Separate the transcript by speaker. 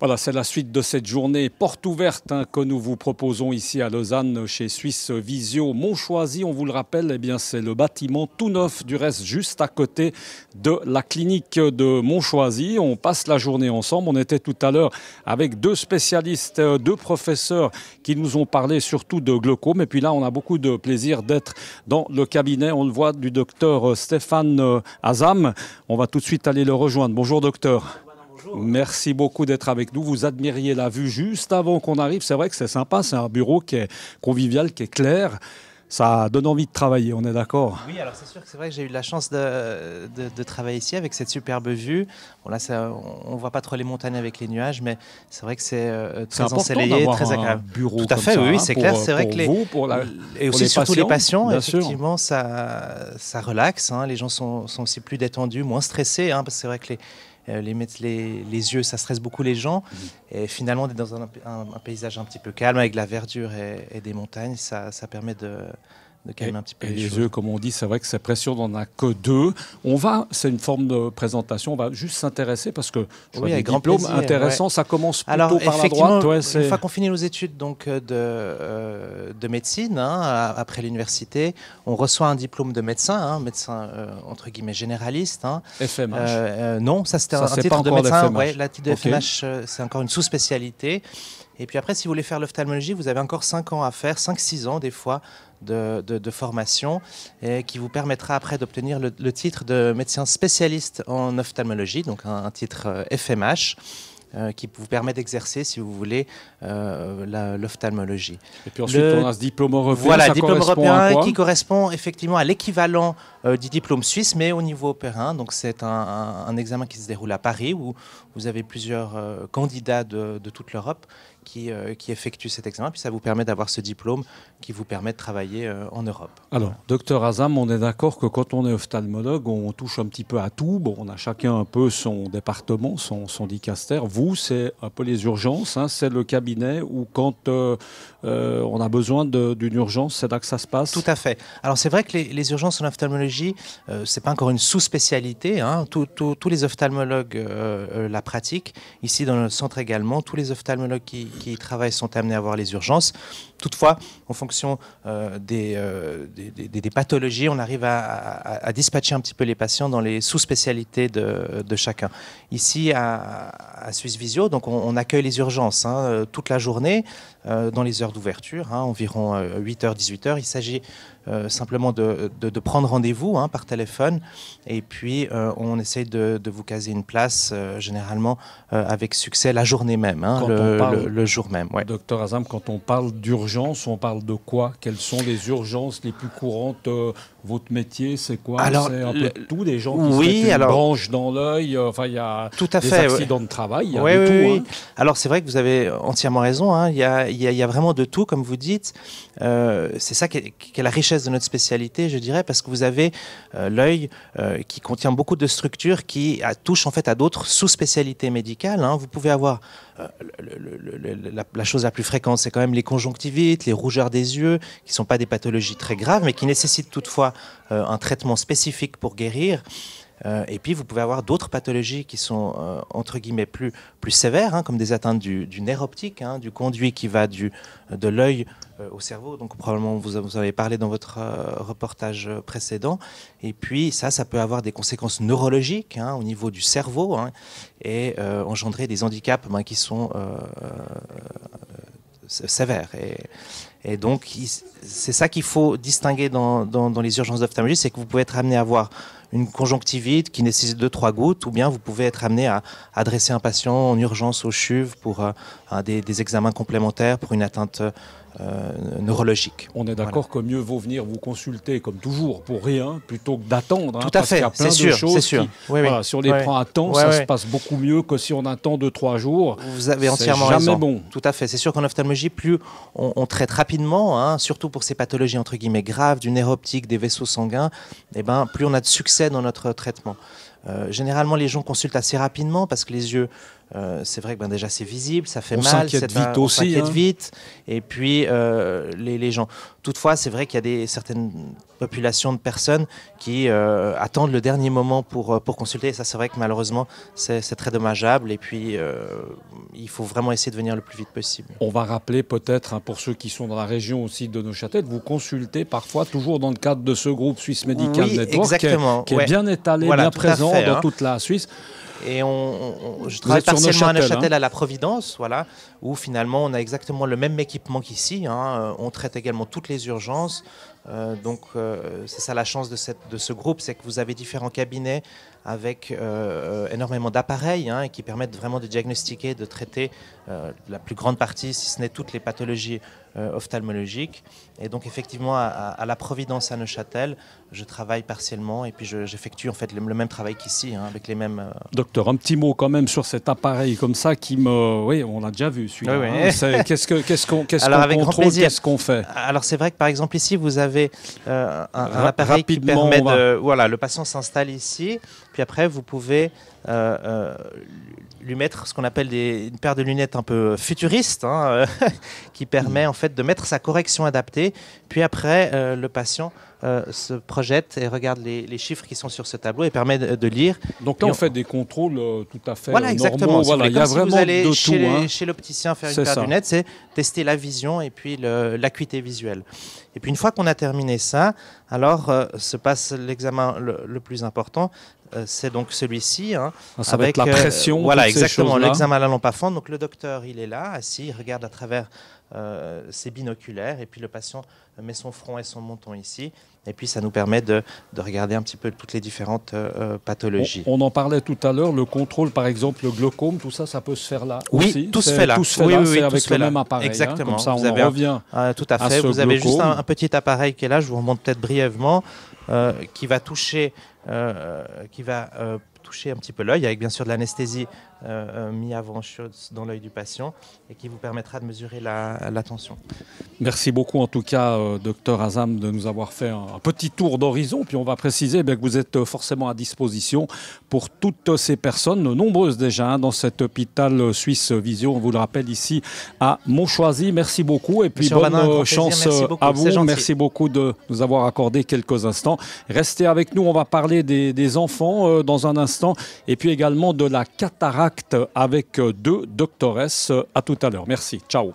Speaker 1: Voilà, c'est la suite de cette journée porte ouverte hein, que nous vous proposons ici à Lausanne chez Suisse Visio. Montchoisy. on vous le rappelle, eh bien c'est le bâtiment tout neuf du reste juste à côté de la clinique de Montchoisy. On passe la journée ensemble. On était tout à l'heure avec deux spécialistes, deux professeurs qui nous ont parlé surtout de glaucome. Et puis là, on a beaucoup de plaisir d'être dans le cabinet, on le voit, du docteur Stéphane euh, Azam. On va tout de suite aller le rejoindre. Bonjour docteur. Merci beaucoup d'être avec nous. Vous admiriez la vue juste avant qu'on arrive. C'est vrai que c'est sympa, c'est un bureau qui est convivial, qui est clair. Ça donne envie de travailler, on est d'accord
Speaker 2: Oui, alors c'est sûr que c'est vrai que j'ai eu la chance de, travailler ici avec cette superbe vue. là, on ne voit pas trop les montagnes avec les nuages, mais c'est vrai que c'est euh, très ensoleillé, très agréable. Un bureau Tout à fait, oui, c'est clair. C'est vrai que les,
Speaker 1: pour et aussi les surtout patients, les patients,
Speaker 2: effectivement, ça, ça relaxe. Hein. les gens sont, sont aussi plus détendus, moins stressés, hein, c'est vrai que les euh, les, les, les, yeux, ça stresse beaucoup les gens. Mm-hmm. Et finalement, d'être dans un, paysage un petit peu calme avec la verdure et, et des
Speaker 1: montagnes, ça, ça permet de et, un petit peu les, yeux, comme on dit, c'est vrai que ces pression on n'en a que deux. On va, c'est une forme de présentation, on va juste s'intéresser parce que je oui, vois des diplômes intéressants, ça commence plutôt Alors, par la droite. une fois
Speaker 2: qu'on finit nos études donc, euh, de, euh, de médecine, hein, après l'université, on reçoit un diplôme de médecin, hein, médecin euh, entre guillemets généraliste. Hein. FMH Non, ça c'était un, titre de médecin. la titre de FMH, c'est encore une sous-spécialité. Et puis après, si vous voulez faire l'ophtalmologie, vous avez encore 5 ans à faire, 5-6 ans des fois de, formation, et qui vous permettra après d'obtenir le, titre de médecin spécialiste en ophtalmologie, donc un, titre FMH. Euh, euh, qui vous permet d'exercer, si vous voulez, euh, l'ophtalmologie. Et puis ensuite, on a ce diplôme européen. qui correspond effectivement à l'équivalent du diplôme suisse, mais au niveau opérin. Donc, c'est un, examen qui se déroule à Paris, où vous avez plusieurs candidats de, de toute l'Europe euh, qui, effectue cet examen. Puis ça vous permet d'avoir ce diplôme qui vous permet de travailler euh, en Europe.
Speaker 1: Alors, docteur Azam, on est d'accord que quand on est ophtalmologue, on touche un petit peu à tout. Bon, on a chacun un peu son département, son, son Vous, c'est un peu les urgences. Hein. c'est le cabinet où quand euh, on a besoin d'une urgence, c'est là que ça se passe. Tout à fait. Alors, c'est vrai que les, urgences en ophtalmologie,
Speaker 2: c'est pas encore une sous-spécialité. Hein. Tous les ophtalmologues la pratiquent. Ici, dans le centre également, tous les ophtalmologues qui qui travaillent sont amenés à voir les urgences. Toutefois, en fonction euh, euh, des, des, pathologies, on arrive à, dispatcher un petit peu les patients dans les sous-spécialités de, de, chacun. Ici, à, à Suisse Visio, donc on, accueille les urgences hein, euh, toute la journée, dans les heures d'ouverture, hein, environ 8h, 18h. Il s'agit simplement de, de, prendre rendez-vous hein, par téléphone et puis on essaye de, vous caser une place, généralement avec succès la journée même, le, jour même. Ouais.
Speaker 1: Docteur Azam, quand on parle d'urgence, on parle de quoi Quelles sont les urgences les plus courantes euh, votre métier, c'est quoi C'est un peu tout, des gens qui se mettent dans l'œil, euh, enfin, il y a tout à des fait, accidents de travail, oui, oui, hein.
Speaker 2: Alors, c'est vrai que vous avez entièrement raison, hein. il, y a, y a, vraiment de tout, comme vous dites. Euh, c'est ça qui est, la richesse de notre spécialité, je dirais, parce que vous avez euh, l'œil qui contient beaucoup de structures qui touchent en fait à d'autres sous-spécialités médicales. Hein. Vous pouvez avoir la, la, chose la plus fréquente, c'est quand même les conjonctivites, les rougeurs des yeux, qui ne sont pas des pathologies très graves, mais qui nécessitent toutefois euh, un traitement spécifique pour guérir. Euh, et puis, vous pouvez avoir d'autres pathologies qui sont, euh, entre guillemets, plus, plus sévères, hein, comme des atteintes du, nerf optique, hein, du conduit qui va du, de l'œil au cerveau. Donc, probablement, vous, vous avez parlé dans votre reportage précédent. Et puis, ça, ça peut avoir des conséquences neurologiques hein, au niveau du cerveau et engendrer des handicaps ben, qui sont sévère. Et, et donc, c'est ça qu'il faut distinguer dans, les urgences d'ophtalmologie, c'est que vous pouvez être amené à avoir une conjonctivite qui nécessite deux, trois gouttes, ou bien vous pouvez être amené à adresser un patient en urgence au CHUV pour euh, des, des, examens complémentaires, pour une atteinte euh,
Speaker 1: neurologique. On est d'accord que mieux vaut venir vous consulter, comme toujours, pour rien, plutôt que d'attendre. Hein, Tout à fait, c'est sûr. Si on les prend à temps, ça se passe beaucoup mieux que si on attend 2
Speaker 2: trois jours. Vous avez entièrement jamais bon. Tout à fait. C'est sûr qu'en ophtalmologie, plus on, traite rapidement, hein, surtout pour ces pathologies entre guillemets graves, du nerf optique, des vaisseaux sanguins, eh ben, plus on a de succès dans notre traitement. Euh, généralement, les gens consultent assez rapidement parce que les yeux, euh, c'est vrai que ben, déjà c'est visible, ça fait mal. S'inquiète vite aussi. On s'inquiète hein. vite. Et puis euh, les, gens. Toutefois, c'est vrai qu'il y a des, certaines populations de personnes qui attendent le dernier moment pour, pour consulter. Et ça, c'est vrai que malheureusement, c'est, très dommageable. Et puis,
Speaker 1: il faut vraiment essayer de venir le plus vite possible. On va rappeler peut-être, hein, pour ceux qui sont dans la région aussi de Neuchâtel, vous consultez parfois toujours dans le cadre de ce groupe Suisse médical exactement. qui est, bien étalé, bien présent de dans hein. toute la Suisse. Et on, je travaille partiellement à Neuchâtel,
Speaker 2: hein. à La Providence, voilà, où finalement on a exactement le même équipement qu'ici. Hein. Euh, on traite également toutes les urgences. Euh, donc euh, c'est ça la chance de, cette, de ce groupe, c'est que vous avez différents cabinets avec euh, énormément d'appareils hein, qui permettent vraiment de diagnostiquer, de traiter la plus grande partie, si ce n'est toutes les pathologies ophtalmologiques. Et donc effectivement à, la Providence à Neuchâtel, je travaille partiellement et puis j'effectue en fait le, même travail qu'ici hein, avec les mêmes.
Speaker 1: Docteur, un petit mot quand même sur cet appareil comme ça qui me, oui, on l'a déjà vu celui-là. Hein. qu'est-ce qu'on, contrôle, qu'est-ce qu'on fait
Speaker 2: Alors c'est vrai que par exemple ici vous avez euh, un, appareil qui permet de...
Speaker 1: Voilà, le patient
Speaker 2: s'installe ici, puis après, vous pouvez euh, euh, lui mettre ce qu'on appelle des, une paire de lunettes un peu futuriste, hein, qui permet hmm. en fait de mettre sa correction adaptée, puis après, le patient euh, se projette et regarde les, chiffres qui sont sur ce tableau et permet de, lire. Donc là, on, fait des contrôles euh, tout à fait voilà, euh, normaux. Exactement. Voilà, il y vous allez hein. chez, l'opticien faire une paire c'est tester la vision et puis l'acuité visuelle. Et puis une fois qu'on a terminé ça, alors se passe l'examen le, plus important. c'est donc celui-ci. Hein, ah, ça avec, va être la pression. voilà, exactement. L'examen à la lampe à fond. Donc le docteur, il est là, assis, il regarde à travers euh, c'est binoculaire binoculaires, et puis le patient met son front et son menton ici, et puis ça nous permet de, de regarder un petit peu toutes les différentes euh, euh, pathologies.
Speaker 1: On, en parlait tout à l'heure, le contrôle, par exemple, le glaucome, tout ça, ça peut se faire là oui, Tout se fait là. avec le même appareil. Hein. Exactement. ça, vous on avez revient. Ah, tout à fait. vous avez juste un,
Speaker 2: petit appareil qui est là, je vous remonte peut-être brièvement, qui va toucher, qui va toucher un petit peu l'œil avec bien sûr de l'anesthésie euh, euh, mis avant chose dans l'œil du patient et qui vous permettra de mesurer la,
Speaker 1: tension. Merci beaucoup en tout cas, euh, docteur Azam, de nous avoir fait un, petit tour d'horizon. Puis on va préciser eh que vous êtes forcément à disposition pour toutes ces personnes, nombreuses déjà, hein, dans cet hôpital suisse Vision, on vous le rappelle ici à Montchoisy. Merci beaucoup et puis bonne chance à vous. Merci beaucoup de nous avoir accordé quelques instants. Restez avec nous, on va parler des, enfants dans un instant et puis également de la cataracte avec deux doctoresses. À tout à l'heure. Merci. Ciao.